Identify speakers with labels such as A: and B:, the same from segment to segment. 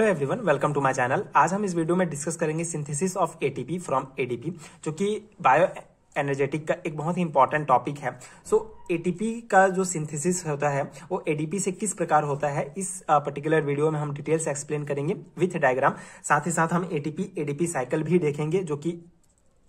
A: hello everyone welcome to my channel आज हम इस वीडियो में डिस्कस करेंगे synthesis of ATP from ADP जो कि बायो एनर्जेटिक का एक बहुत ही इंपॉर्टेंट टॉपिक है सो so, एटीपी का जो सिंथेसिस होता है वो एडीपी से किस प्रकार होता है इस पर्टिकुलर वीडियो में हम डिटेल्स एक्सप्लेन करेंगे विथ डायग्राम साथ ही साथ हम एटीपी एडीपी साइकिल भी देखेंगे जो कि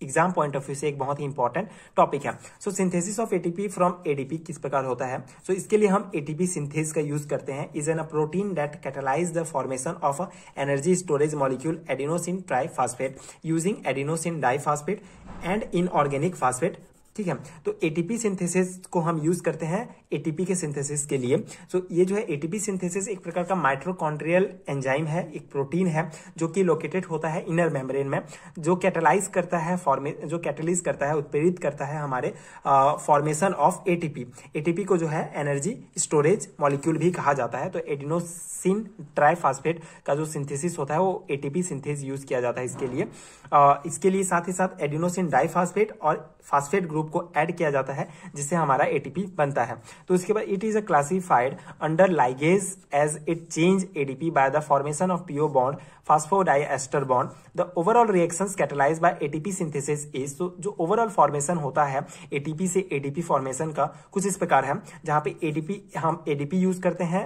A: एग्जाम पॉइंट ऑफ व्यू से एक बहुत ही इंपॉर्टेंट टॉपिक है so synthesis of ATP from ADP किस प्रकार होता है सो so, इसके लिए हम एटीपी सिंथेस का यूज करते हैं is an a protein that catalyse the formation of a energy storage molecule adenosine triphosphate using adenosine diphosphate and inorganic phosphate ठीक है तो एटीपी सिंथेसिस को हम यूज करते हैं एटीपी के सिंथेसिस के लिए सो so, ये जो है एटीपी सिंथेसिस एक प्रकार का माइट्रोकॉन्ड्रियल एंजाइम है एक प्रोटीन है जो कि लोकेटेड होता है इनर मेम्ब्रेन में जो कैटेलाइज करता है फॉर्मे जो कैटेलाइज करता है उत्प्रेरित करता है हमारे फॉर्मेशन ऑफ एटीपी एटीपी को जो है एनर्जी स्टोरेज मॉलिक्यूल भी कहा जाता है तो एडिनोसिन ट्राइफास्फेट का जो सिंथेसिस होता है वो एटीपी सिंथेसिस यूज किया जाता है इसके लिए uh, इसके लिए साथ ही साथ एडिनोसिन डाइफास्फेट और फास्फेट ग्रुप ग्रुप को ऐड किया जाता है जिससे हमारा एटीपी बनता है तो इसके बाद it is a classified under ligase as it change ADP by the formation of PO bond phosphodiester bond the overall reaction catalyse by ATP synthesis is तो जो ओवरऑल फॉर्मेशन होता है एटीपी से एडीपी फॉर्मेशन का कुछ इस प्रकार है जहां पे एडीपी हम एडीपी यूज करते हैं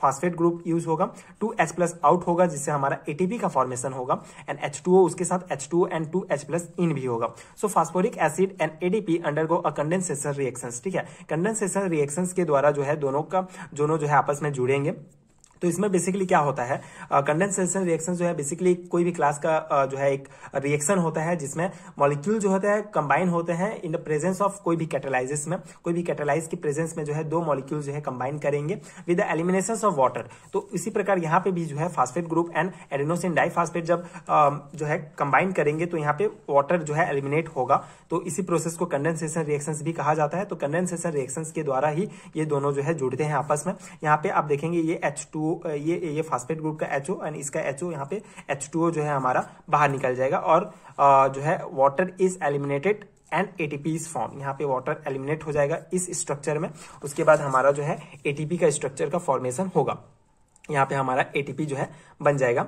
A: फास्फेट ग्रुप यूज होगा टू एच प्लस आउट होगा जिससे हमारा एटीपी का फॉर्मेशन होगा एंड एच टू ओ उसके साथ H two and two H plus in भी होगा so phosphoric acid and ADP ही अंडरगो अ कंडेंसेशन रिएक्शंस ठीक है कंडेंसेशन रिएक्शंस के द्वारा जो है दोनों का दोनों जो है आपस में जुड़ेंगे तो इसमें बेसिकली क्या होता है कंडेंसेशन uh, रिएक्शन जो है बेसिकली कोई भी क्लास का uh, जो है एक रिएक्शन होता है जिसमें मॉलिक्यूल जो होता है कंबाइन होते हैं इन द प्रेजेंस ऑफ कोई भी कैटेलाइजिस में कोई भी कैटेलाइज की प्रेजेंस में जो है दो मॉलिक्यूल जो है कंबाइन करेंगे with the elimination of water तो इसी प्रकार यहाँ पे भी जो है phosphate group and adenosine diphosphate जब uh, जो है कंबाइन करेंगे तो यहाँ पे वाटर जो है एलिमिनेट होगा तो इसी प्रोसेस को कंडेंसेशन रिएक्शन भी कहा जाता है तो कंडेंसेशन रिएक्शन के द्वारा ही ये दोनों जो है जुड़ते हैं आपस में यहाँ पे आप देखेंगे ये H2O ये ये फास्फेट ग्रुप का एच एंड इसका एच ओ यहाँ पे एच जो है हमारा बाहर निकल जाएगा और जो है water is eliminated and A T P is form यहाँ पे वाटर एलिमिनेट हो जाएगा इस स्ट्रक्चर में उसके बाद हमारा जो है एटीपी का स्ट्रक्चर का फॉर्मेशन होगा यहाँ पे हमारा एटीपी जो है बन जाएगा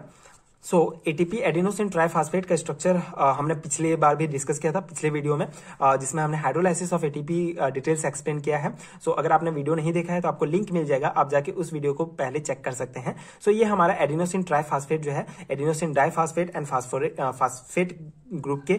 A: सो एटीपी एडिनोसिन ट्राइफास्फेट का स्ट्रक्चर uh, हमने पिछले बार भी डिस्कस किया था पिछले वीडियो में uh, जिसमें हमने hydrolysis of ATP details explain किया है सो अगर आपने वीडियो नहीं देखा है तो आपको लिंक मिल जाएगा आप जाके उस वीडियो को पहले चेक कर सकते हैं सो ये हमारा एडिनोसिन ट्राइफास्फेट जो है adenosine diphosphate and phosphorate phosphate group के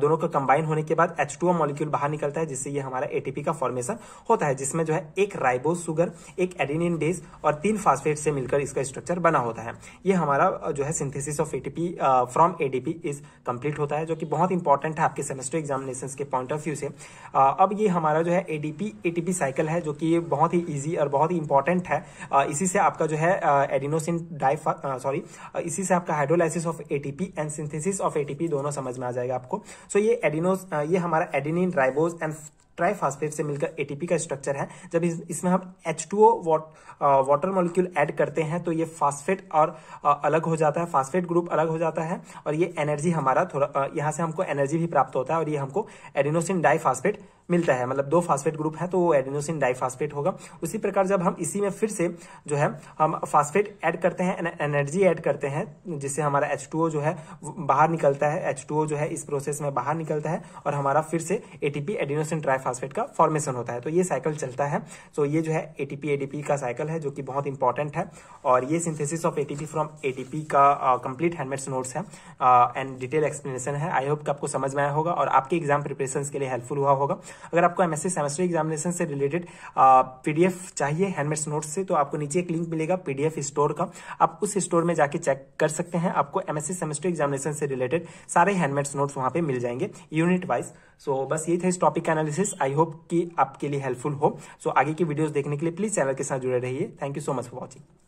A: दोनों का कंबाइन होने के बाद एच टू मॉलिक्यूल बाहर निकलता है जिससे ये हमारा एटीपी का फॉर्मेशन होता है जिसमें जो है एक राइबोस सुगर एक एडिनिन बेस और तीन फास्फेट से मिलकर इसका स्ट्रक्चर बना होता है ये हमारा जो है synthesis of ATP from ADP is complete होता है जो कि बहुत इंपॉर्टेंट है आपके सेमेस्टर एग्जामिनेशन के पॉइंट ऑफ व्यू से अब ये हमारा जो है एडीपी एटीपी साइकिल है जो कि बहुत ही ईजी और बहुत ही इंपॉर्टेंट है इसी से आपका जो है एडिनोसिन डाइफ सॉरी इसी से आपका hydrolysis of ATP and synthesis of ATP दोनों समझ में आ जाएगा आपको सो so, ये एडिनोस ये हमारा एडिनिन राइबोज एंड ट्राइफास्फेट से मिलकर एटीपी का स्ट्रक्चर है जब इसमें हम H two water molecule add करते हैं तो ये फास्फेट और uh, अलग हो जाता है फास्फेट ग्रुप अलग हो जाता है और ये एनर्जी हमारा थोड़ा uh, यहाँ से हमको एनर्जी भी प्राप्त होता है और ये हमको एडिनोसिन डाइफास्फेट मिलता है मतलब दो फास्फेट ग्रुप है तो वो एडिनोसिन डाइफास्फेट होगा उसी प्रकार जब हम इसी में फिर से जो है हम फास्फेट ऐड करते हैं एनर्जी ऐड करते हैं जिससे हमारा एच जो है बाहर निकलता है एच जो है इस प्रोसेस में बाहर निकलता है और हमारा फिर से एटीपी एडिनोसिन ट्राइफास्फेट फास्फेट का फॉर्मेशन होता है तो ये साइकिल चलता है सो so ये जो है एटीपी एडीपी का साइकिल है जो कि बहुत इंपॉर्टेंट है और ये synthesis of ATP from ATP का कंप्लीट हैंडमेड्स नोट्स है एंड डिटेल एक्सप्लेनेशन है आई होप कि आपको समझ में आया होगा और आपके एग्जाम प्रिपरेशन के लिए हेल्पफुल हुआ होगा अगर आपको एमएससी सेमेस्टर एग्जामिनेशन से रिलेटेड पीडीएफ uh, चाहिए हैंडमेड्स नोट्स से तो आपको नीचे एक लिंक मिलेगा पीडीएफ स्टोर का आप उस स्टोर में जाके चेक कर सकते हैं आपको एमएससी सेमेस्टर एग्जामिनेशन से रिलेटेड सारे हैंडमेड्स नोट्स वहां पे मिल जाएंगे यूनिट वाइज सो so, बस यही था इस टॉपिक का एनालिसिस आई होप कि आपके लिए हेल्पफुल हो सो so, आगे की वीडियोस देखने के लिए प्लीज चैनल के साथ जुड़े रहिए thank you so much for watching